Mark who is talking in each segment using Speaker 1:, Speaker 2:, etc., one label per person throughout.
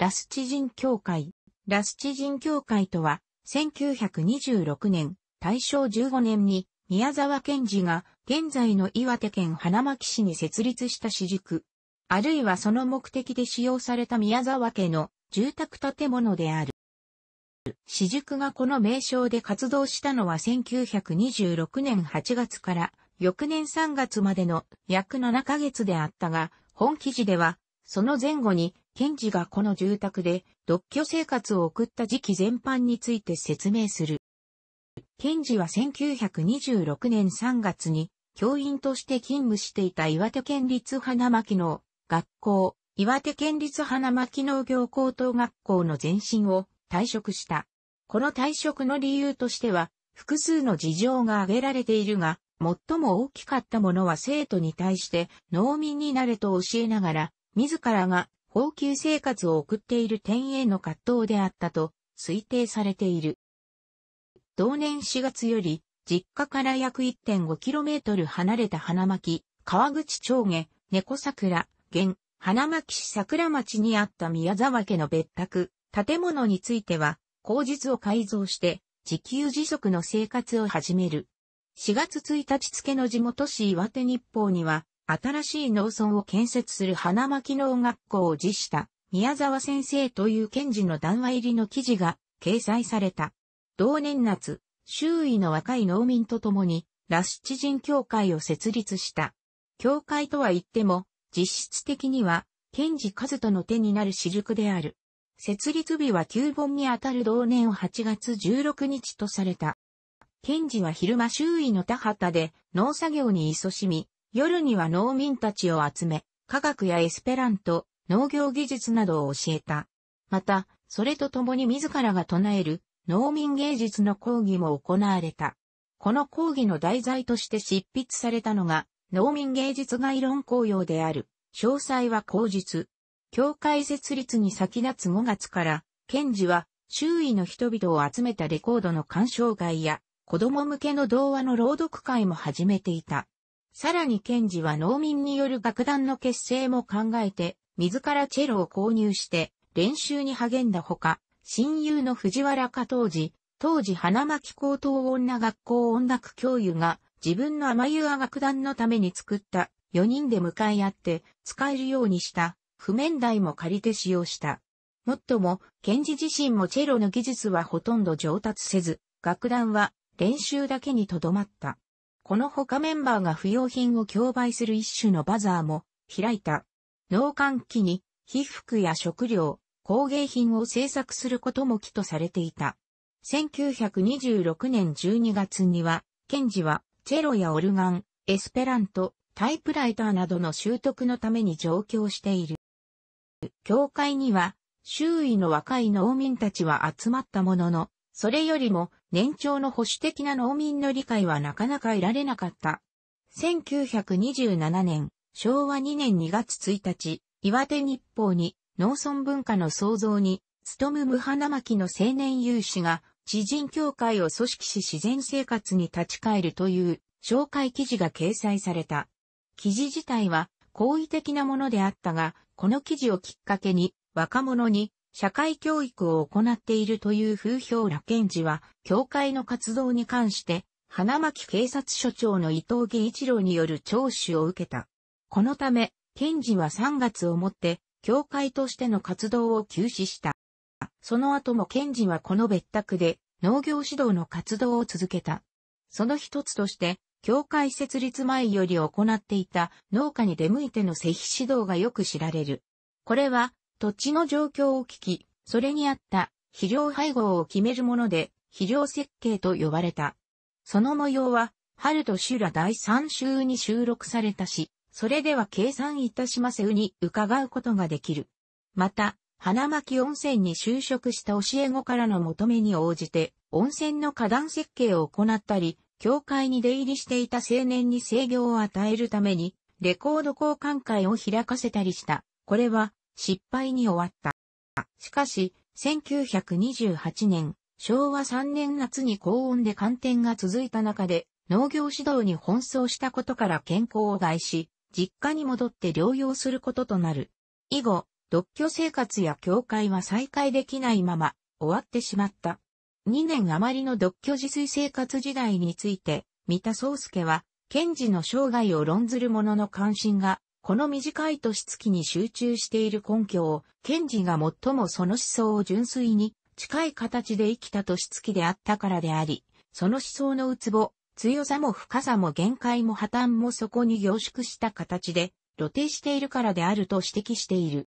Speaker 1: ラスチ人協会。ラスチ人協会とは、1926年、大正15年に、宮沢賢治が、現在の岩手県花巻市に設立した私塾。あるいはその目的で使用された宮沢家の住宅建物である。私塾がこの名称で活動したのは1926年8月から翌年3月までの約7ヶ月であったが、本記事ではその前後に、ケンジがこの住宅で独居生活を送った時期全般について説明する。ケンジは1926年3月に教員として勤務していた岩手県立花巻の学校、岩手県立花巻農業高等学校の前身を退職した。この退職の理由としては、複数の事情が挙げられているが、最も大きかったものは生徒に対して農民になれと教えながら、自らが放給生活を送っている天への葛藤であったと推定されている。同年4月より、実家から約 1.5km 離れた花巻、川口町下、猫桜、現、花巻市桜町にあった宮沢家の別宅、建物については、口実を改造して、自給自足の生活を始める。4月1日付の地元市岩手日報には、新しい農村を建設する花巻農学校を辞した宮沢先生という検事の談話入りの記事が掲載された。同年夏、周囲の若い農民と共に、ラスチ人協会を設立した。協会とは言っても、実質的には、検事和人の手になる私塾である。設立日は旧本にあたる同年8月16日とされた。検事は昼間周囲の田畑で農作業に勤しみ、夜には農民たちを集め、科学やエスペラント、農業技術などを教えた。また、それと共に自らが唱える農民芸術の講義も行われた。この講義の題材として執筆されたのが、農民芸術概論公用である。詳細は口述。教会設立に先立つ5月から、賢治は周囲の人々を集めたレコードの鑑賞会や、子供向けの童話の朗読会も始めていた。さらにケンジは農民による楽団の結成も考えて、自らチェロを購入して練習に励んだほか、親友の藤原加藤寺、当時花巻高等女学校音楽教諭が自分の甘湯ア楽団のために作った4人で向かい合って使えるようにした譜面台も借りて使用した。もっとも、ケンジ自身もチェロの技術はほとんど上達せず、楽団は練習だけにとどまった。この他メンバーが不要品を競売する一種のバザーも開いた。農閑期に、被服や食料、工芸品を制作することも起とされていた。1926年12月には、ケンジは、チェロやオルガン、エスペラント、タイプライターなどの習得のために上京している。教会には、周囲の若い農民たちは集まったものの、それよりも、年長の保守的な農民の理解はなかなか得られなかった。1927年、昭和2年2月1日、岩手日報に農村文化の創造に、務む無花巻の青年有志が、知人協会を組織し自然生活に立ち返るという紹介記事が掲載された。記事自体は好意的なものであったが、この記事をきっかけに若者に社会教育を行っているという風評羅賢治は、教会の活動に関して、花巻警察署長の伊藤義一郎による聴取を受けた。このため、賢治は3月をもって、教会としての活動を休止した。その後も賢治はこの別宅で、農業指導の活動を続けた。その一つとして、教会設立前より行っていた農家に出向いての施肥指導がよく知られる。これは土地の状況を聞き、それに合った肥料配合を決めるもので、肥料設計と呼ばれた。その模様は、春と修羅第3週に収録されたし、それでは計算いたしませうに伺うことができる。また、花巻温泉に就職した教え子からの求めに応じて、温泉の花壇設計を行ったり、教会に出入りしていた青年に制御を与えるために、レコード交換会を開かせたりした。これは、失敗に終わった。しかし、1928年、昭和3年夏に高温で寒天が続いた中で、農業指導に奔走したことから健康を害し、実家に戻って療養することとなる。以後、独居生活や教会は再開できないまま、終わってしまった。2年余りの独居自炊生活時代について、三田宗介は、賢治の生涯を論ずる者の関心がこの短い年月に集中している根拠を、賢治が最もその思想を純粋に近い形で生きた年月であったからであり、その思想のうつぼ、強さも深さも限界も破綻もそこに凝縮した形で露呈しているからであると指摘している。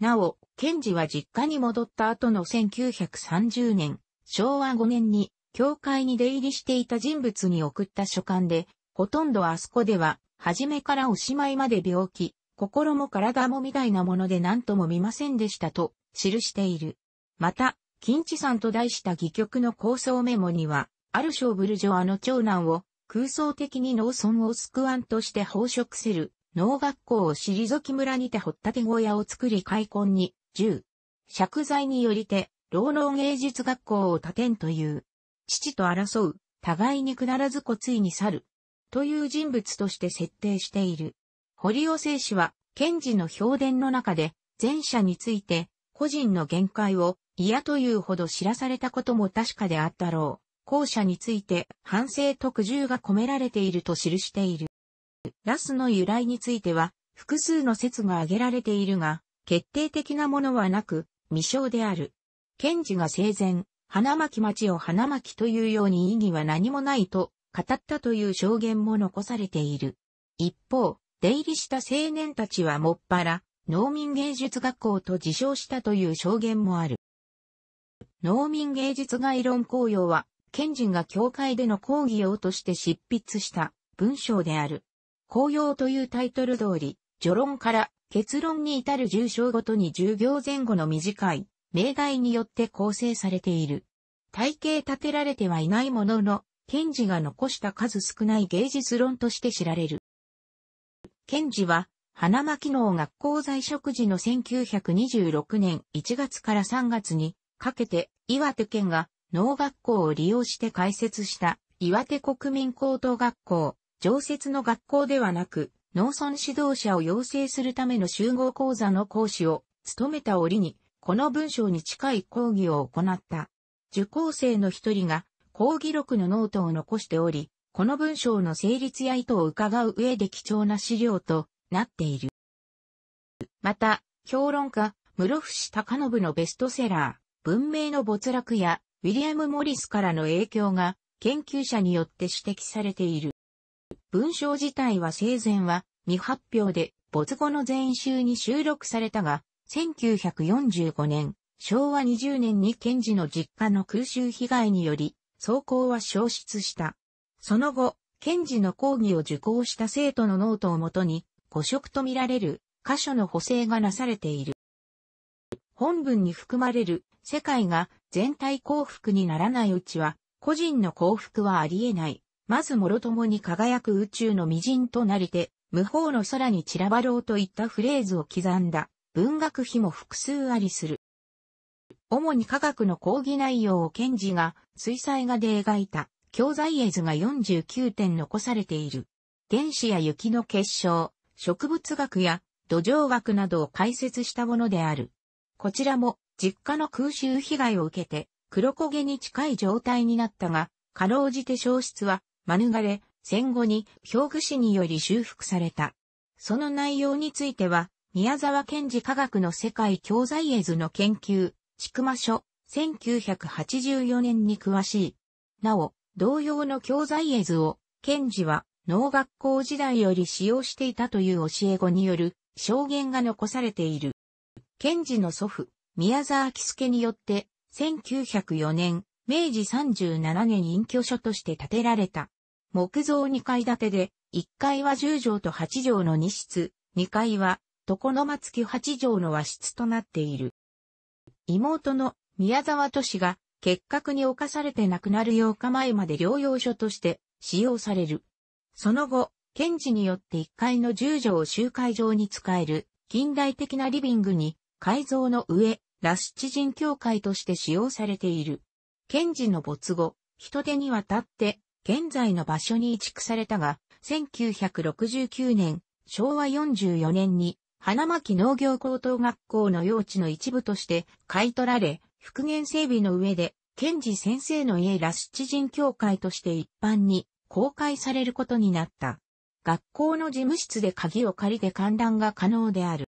Speaker 1: なお、賢治は実家に戻った後の1930年、昭和5年に、教会に出入りしていた人物に送った書簡で、ほとんどあそこでは、初めからおしまいまで病気、心も体もみたいなもので何とも見ませんでしたと記している。また、金地さんと題した戯曲の構想メモには、あるショーブルジョアの長男を空想的に農村を救わんとして飽食せる農学校を退き村にて掘ったて小屋を作り開墾に、銃、借財によりて、労農芸術学校を建てんという、父と争う、互いにくらずこついに去る、という人物として設定している。堀尾聖氏は、賢治の評伝の中で、前者について、個人の限界を嫌というほど知らされたことも確かであったろう。後者について反省特重が込められていると記している。ラスの由来については複数の説が挙げられているが、決定的なものはなく、未詳である。賢治が生前、花巻町を花巻というように意義は何もないと語ったという証言も残されている。一方、出入りした青年たちはもっぱら、農民芸術学校と自称したという証言もある。農民芸術概論公用は、賢人が教会での講義用として執筆した文章である。公用というタイトル通り、序論から結論に至る重章ごとに従業前後の短い、命題によって構成されている。体系立てられてはいないものの、ンジが残した数少ない芸術論として知られる。ンジは、花巻農学校在職時の1926年1月から3月にかけて岩手県が農学校を利用して開設した岩手国民高等学校、常設の学校ではなく農村指導者を養成するための集合講座の講師を務めた折にこの文章に近い講義を行った。受講生の一人が講義録のノートを残しており、この文章の成立や意図を伺う上で貴重な資料となっている。また、評論家、室伏隆信のベストセラー、文明の没落や、ウィリアム・モリスからの影響が、研究者によって指摘されている。文章自体は生前は、未発表で、没後の全集に収録されたが、1945年、昭和20年に賢治の実家の空襲被害により、装甲は消失した。その後、検事の講義を受講した生徒のノートをもとに、誤植とみられる箇所の補正がなされている。本文に含まれる世界が全体幸福にならないうちは、個人の幸福はあり得ない。まず諸共に輝く宇宙の微塵となりて、無法の空に散らばろうといったフレーズを刻んだ文学碑も複数ありする。主に科学の講義内容を賢治が水彩画で描いた教材絵図が49点残されている。原子や雪の結晶、植物学や土壌学などを解説したものである。こちらも実家の空襲被害を受けて黒焦げに近い状態になったが、かろうじて消失は免れ、戦後に表具師により修復された。その内容については、宮沢賢治科学の世界教材絵図の研究、筑馬書、1984年に詳しい。なお、同様の教材絵図を、賢治は、農学校時代より使用していたという教え子による証言が残されている。賢治の祖父、宮沢木助によって、1904年、明治37年隠居所として建てられた。木造2階建てで、1階は10畳と8畳の2室、2階は床の間付き8畳の和室となっている。妹の宮沢都市が結核に侵されて亡くなる8日前まで療養所として使用される。その後、検事によって1階の10畳を集会場に使える近代的なリビングに改造の上、ラスチ人協会として使用されている。検事の没後、人手に渡って現在の場所に移築されたが、1969年、昭和44年に花巻農業高等学校の用地の一部として買い取られ、復元整備の上で、賢治先生の家ラスチ人協会として一般に公開されることになった。学校の事務室で鍵を借りて観覧が可能である。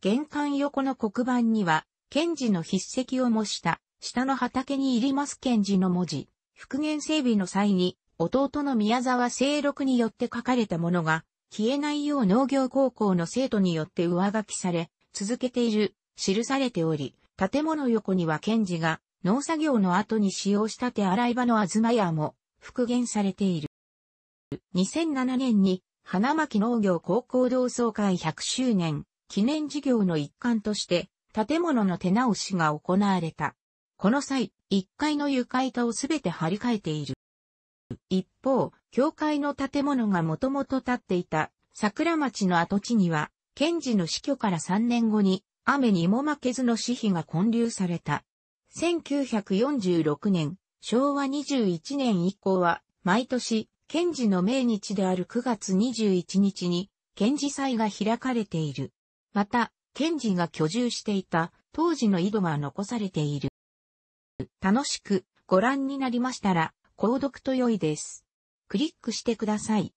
Speaker 1: 玄関横の黒板には、賢治の筆跡を模した、下の畑に入ります賢治の文字、復元整備の際に、弟の宮沢清六によって書かれたものが消えないよう農業高校の生徒によって上書きされ、続けている、記されており、建物横には賢治が農作業の後に使用した手洗い場のあずま屋も復元されている。2007年に花巻農業高校同窓会100周年記念事業の一環として建物の手直しが行われた。この際、1階の床板をすべて張り替えている。一方、教会の建物がもともと建っていた桜町の跡地には、賢治の死去から3年後に、雨にも負けずの死碑が建立された。1946年、昭和21年以降は、毎年、賢治の命日である9月21日に、賢治祭が開かれている。また、賢治が居住していた当時の井戸が残されている。楽しくご覧になりましたら、購読と良いです。クリックしてください。